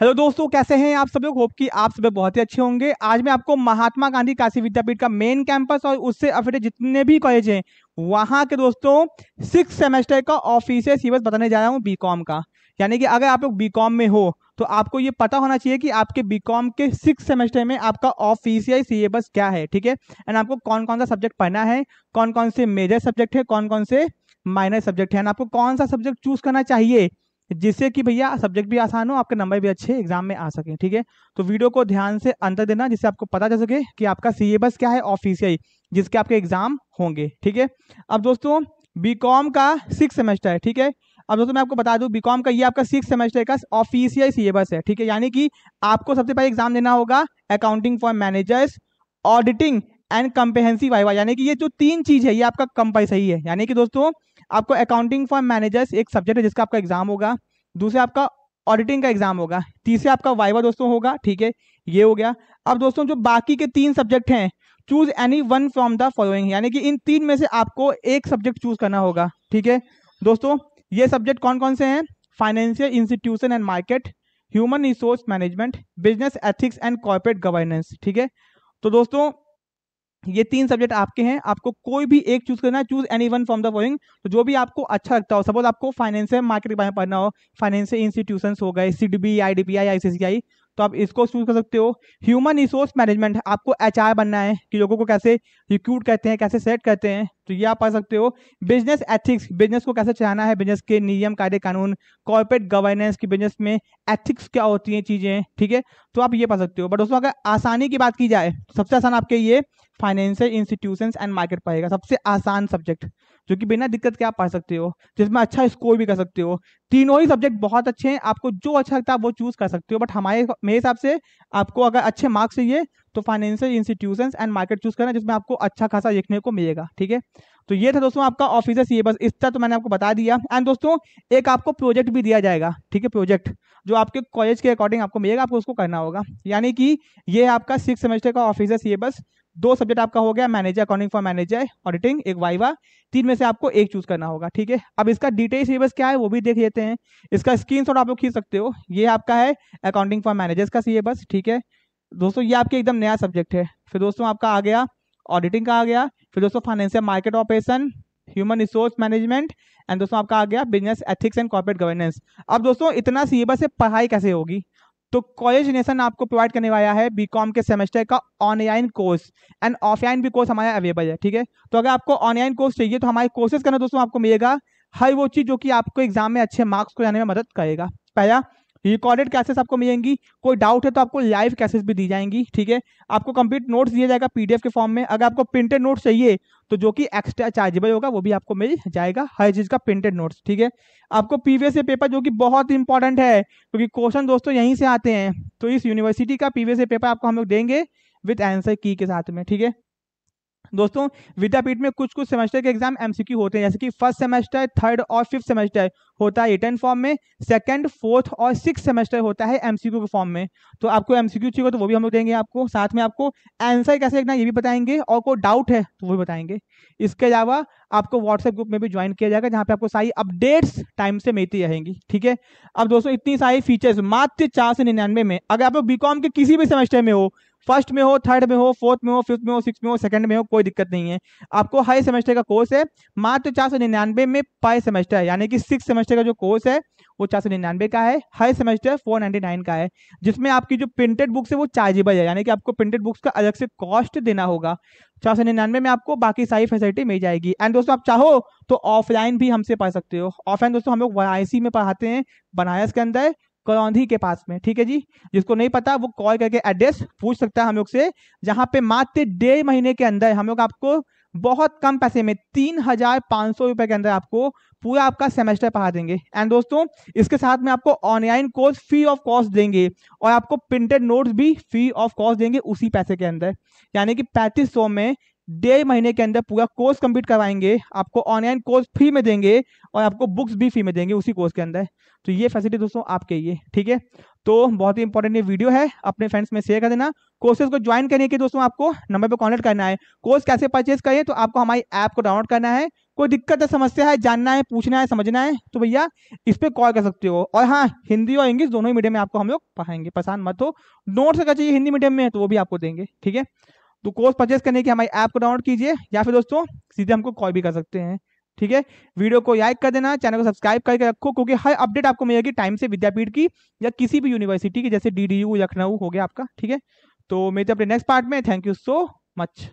hello दोस्तों कैसे हैं आप सब लोग होप कि आप सब बहुत ही अच्छे होंगे आज मैं आपको महात्मा गांधी काशी विद्यापीठ का मेन कैंपस और उससे अफेटेड जितने भी कॉलेज हैं वहाँ के दोस्तों सिक्स सेमेस्टर का ऑफिशियल सिलेबस बताने जा रहा हूँ बीकॉम का यानी कि अगर आप लोग बीकॉम में हो तो आपको ये पता होना चाहिए कि आपके बीकॉम के सिक्स सेमेस्टर में आपका ऑफिसियल सिलेबस क्या है ठीक है एंड आपको कौन कौन सा सब्जेक्ट पढ़ना है कौन कौन से मेजर सब्जेक्ट है कौन कौन से माइनर सब्जेक्ट है एंड आपको कौन सा सब्जेक्ट चूज करना चाहिए जिससे कि भैया सब्जेक्ट भी आसान हो आपके नंबर भी अच्छे एग्जाम में आ सके ठीक है तो वीडियो को ध्यान से अंत देना जिससे आपको पता चल सके कि आपका सिलेबस क्या है और जिसके आपके एग्जाम होंगे ठीक है अब दोस्तों बी का सिक्स सेमेस्टर है ठीक है अब दोस्तों मैं आपको बता दूं बीकॉम का ये आपका सिक्स सेमेस्टर का ऑफिशियल सिलेबस है ठीक है यानी कि आपको सबसे पहले एग्जाम देना होगा accounting for managers auditing and comprehensive viva यानी कि ये जो तीन चीज है ये आपका कंपल्सरी है यानी कि दोस्तों आपको अकाउंटिंग फॉर मैनेजर्स एक सब्जेक्ट है जिसका आपका एग्जाम होगा दूसरा आपका ऑडिटिंग का एग्जाम होगा तीसरा आपका वाइवा दोस्तों होगा ठीक है ये हो गया अब दोस्तों जो बाकी के तीन सब्जेक्ट हैं choose any one from the following यानी कि इन तीन में से आपको एक सब्जेक्ट चूज करना होगा ठीक है दोस्तों ये सब्जेक्ट कौन कौन से हैं financial institution and market human resource management business ethics and corporate governance ठीक है तो दोस्तों ये तीन सब्जेक्ट आपके हैं आपको कोई भी एक चूज करना है choose any one from the following तो जो भी आपको अच्छा लगता हो सपोज आपको फाइनेंशियल मार्केट के बारे में पढ़ना हो फाइनेंशियल इंस्टीट्यूशन हो गए C D B I D P I I C C I तो आप इसको चूज कर सकते हो ह्यूमन रिसोर्स मैनेजमेंट आपको एच बनना है कि लोगों को कैसे रिक्रूट करते हैं कैसे सेलेक्ट करते हैं तो ये आप पढ़ सकते हो बिजनेस एथिक्स बिजनेस को कैसे चलाना है बिजनेस के नियम कार्य कानून कॉर्पोरेट गवर्नेंस की बिजनेस में एथिक्स क्या होती हैं चीज़ें ठीक है तो आप ये पढ़ सकते हो बट दोस्तों अगर आसानी की बात की जाए तो सबसे आसान आपके ये फाइनेंशियल इंस्टीट्यूशन एंड मार्केट पढ़ेगा सबसे आसान सब्जेक्ट जो कि बिना दिक्कत के आप पढ़ सकते हो जिसमें अच्छा स्कोर भी कर सकते हो तीनों ही सब्जेक्ट बहुत अच्छे हैं आपको जो अच्छा लगता है वो चूज़ कर सकते हो बट हमारे मेरे हिसाब से आपको अगर अच्छे मार्क्स चाहिए तो financial institution and market choose करना जिसमें आपको अच्छा खासा देखने को मिलेगा ठीक है तो ये था दोस्तों आपका ऑफिस ये बस इस तरह तो मैंने आपको बता दिया एंड दोस्तों एक आपको प्रोजेक्ट भी दिया जाएगा ठीक है प्रोजेक्ट जो आपके कॉलेज के अकॉर्डिंग आपको मिलेगा आपको उसको करना होगा यानी कि ये आपका सिक्स सेमेस्टर का ऑफिस ये बस दो सब्जेक्ट आपका हो गया manager accounting for manager auditing एक वाइवा तीन में से आपको एक चूज करना होगा ठीक है अब इसका डिटेल सिलेबस क्या है वो भी देख लेते हैं इसका स्क्रीन आप लोग खींच सकते हो ये आपका है अकाउंटिंग फॉर मैनेजर्स का सिलेबस ठीक है दोस्तों ये आपके एकदम नया सब्जेक्ट है फिर दोस्तों आपका आ गया ऑडिटिंग का आ गया फिर दोस्तों financial market operation human resource management and दोस्तों आपका आ गया business ethics and corporate governance अब दोस्तों इतना सिलेबस से पढ़ाई कैसे होगी तो कॉलेज नेशन आपको प्रोवाइड करने वाला है बीकॉम के सेमेस्टर का ऑनलाइन कोर्स एंड ऑफलाइन भी कोर्स हमारा अवेलेबल है ठीक है तो अगर आपको ऑनलाइन कोर्स चाहिए तो हमारे कोर्सेज करना दोस्तों आपको मिलेगा हर वो चीज़ जो कि आपको एग्जाम में अच्छे मार्क्स को जाने में मदद करेगा पहला रिकॉर्डेड क्लासेस आपको मिलेंगी कोई डाउट है तो आपको लाइव क्लासेस भी दी जाएंगी ठीक है आपको कंप्लीट नोट्स दिया जाएगा पीडीएफ के फॉर्म में अगर आपको प्रिंटेड नोट्स चाहिए तो जो कि एक्स्ट्रा चार्जेबल होगा वो भी आपको मिल जाएगा हर चीज़ का प्रिंटेड नोट्स ठीक है आपको पीवीएस पेपर जो कि बहुत इंपॉर्टेंट है क्योंकि क्वेश्चन दोस्तों यहीं से आते हैं तो इस यूनिवर्सिटी का पीवीएस पेपर आपको हम लोग देंगे विथ आंसर की के साथ में ठीक है दोस्तों विद्यापीठ में कुछ कुछ सेमेस्टर के एग्जाम एमसीक्यू होते हैं जैसे कि फर्स्ट सेमेस्टर थर्ड और फिफ्थ सेमेस्टर होता है रिटर्न फॉर्म में सेकंड फोर्थ और सिक्स सेमेस्टर होता है एमसीक्यू के फॉर्म में तो आपको एमसीक्यू चाहिए तो वो भी हम लोग देंगे आपको साथ में आपको आंसर कैसे लिखना ये भी बताएंगे और कोई डाउट है तो वो भी बताएंगे इसके अलावा आपको व्हाट्सएप ग्रुप में भी ज्वाइन किया जाएगा जहाँ पे आपको सारी अपडेट्स टाइम से मिलती रहेंगी ठीक है अब दोस्तों इतनी सारी फीचर्स मात्र चार निन्यानवे में अगर आप लोग बीकॉम के किसी भी सेमेस्टर में हो फर्स्ट में हो थर्ड में हो फोर्थ में हो फिफ्थ में हो सिक्स में हो सेकंड में हो कोई दिक्कत नहीं है आपको हाई सेमेस्टर का कोर्स है मात्र चार सौ निन्यानवे में पाई सेमेस्टर है यानी कि सिक्स सेमेस्टर का जो कोर्स है वो चार सौ निन्यानवे का है हाई सेमेस्टर फोर नाइन्टी नाइन का है जिसमें आपकी जो प्रिंटेड बुक्स है वो चार्जेबल है यानी कि आपको प्रिंटेड बुक्स का अलग से कॉस्ट देना होगा चार सौ निन्यानवे में आपको बाकी सारी फैसिलिटी मिल जाएगी एंड दोस्तों आप चाहो तो ऑफलाइन भी हमसे पढ़ सकते हो ऑफलाइन दोस्तों हम लोग वाराणसी में पढ़ाते हैं बनारस के अंदर कलौंधी के पास में ठीक है जी जिसको नहीं पता वो कॉल करके एड्रेस पूछ सकता है हम लोग से जहाँ पे मात्र डेढ़ महीने के अंदर हम लोग आपको बहुत कम पैसे में तीन हजार पाँच सौ रुपये के अंदर आपको पूरा आपका सेमेस्टर पढ़ा देंगे एंड दोस्तों इसके साथ में आपको online course free of cost देंगे और आपको प्रिंटेड नोट्स भी फ्री ऑफ कॉस्ट देंगे उसी पैसे के अंदर यानी कि पैंतीस में डेढ़ महीने के अंदर पूरा कोर्स कंप्लीट करवाएंगे आपको ऑनलाइन कोर्स फ्री में देंगे और आपको बुक्स भी फ्री में देंगे उसी कोर्स के अंदर तो ये फैसिलिटी दोस्तों आपके लिए ठीक है तो बहुत ही इंपॉर्टेंट ये वीडियो है अपने फ्रेंड्स में शेयर कर देना कोर्सेज को ज्वाइन करने के दोस्तों आपको नंबर पर कॉन्टेक्ट करना है कोर्स कैसे परचेज करें तो आपको हमारी ऐप को डाउनलोड करना है कोई दिक्कत है समस्या है जानना है पूछना है समझना है तो भैया इस पर कॉल कर सकते हो और हाँ हिंदी और इंग्लिश दोनों ही मीडियम में आपको हम लोग पढ़ाएंगे पसंद मत हो नोट्स अगर चाहिए हिंदी मीडियम में तो वो भी आपको देंगे ठीक है तो कोर्स परचेज करने के हमारी ऐप को डाउनलोड कीजिए या फिर दोस्तों सीधे हमको कॉल भी कर सकते हैं ठीक है वीडियो को लाइक कर देना चैनल को सब्सक्राइब करके रखो क्योंकि हर अपडेट आपको मिलेगी टाइम से विद्यापीठ की या किसी भी यूनिवर्सिटी की जैसे डी लखनऊ हो गया आपका ठीक है तो मेरे अपने नेक्स्ट पार्ट में थैंक यू सो मच